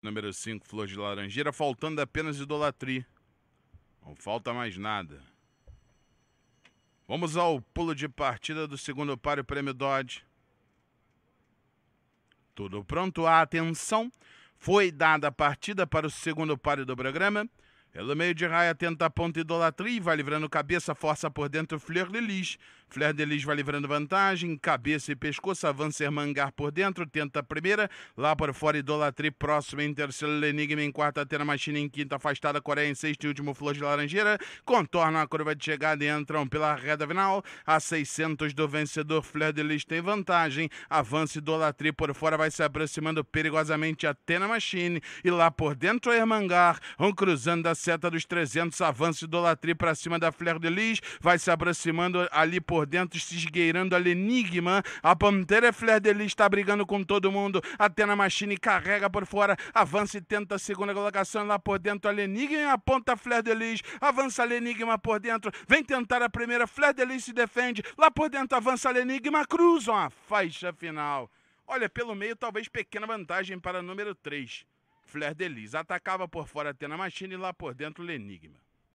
Número 5, Flor de Laranjeira, faltando apenas idolatria. Não falta mais nada. Vamos ao pulo de partida do segundo par prêmio Dodge. Tudo pronto, a atenção. Foi dada a partida para o segundo par do programa. Pelo é meio de raia tenta a ponta idolatria, vai livrando cabeça, força por dentro Fleur de Lis. Fleur de Lis vai livrando vantagem, cabeça e pescoço, avança Ermangar por dentro, tenta a primeira, lá por fora idolatria, próximo em terceiro Lenigma em quarta, Atena Machina em quinta, afastada Coreia em sexto e último Flor de Laranjeira, contorna a curva de chegada e entram pela reta final, a 600 do vencedor Fleur de Lis tem vantagem, avança idolatria por fora, vai se aproximando perigosamente Atena Machine e lá por dentro Ermangar, vão cruzando a seta dos 300 avança idolatria para cima da Fleur de Lis, vai se aproximando ali por dentro, se esgueirando a Lenigma. A Pantera Fleur de Lis está brigando com todo mundo. Atena Machine carrega por fora, avança e tenta a segunda colocação lá por dentro. A Lenigma aponta a Fleur de Lis, avança a Lenigma por dentro, vem tentar a primeira. Fleur de Lis se defende, lá por dentro avança a Lenigma, cruzam a faixa final. Olha, pelo meio, talvez pequena vantagem para número 3. Flair Delis. Atacava por fora Atena Machine e lá por dentro o Lenigma.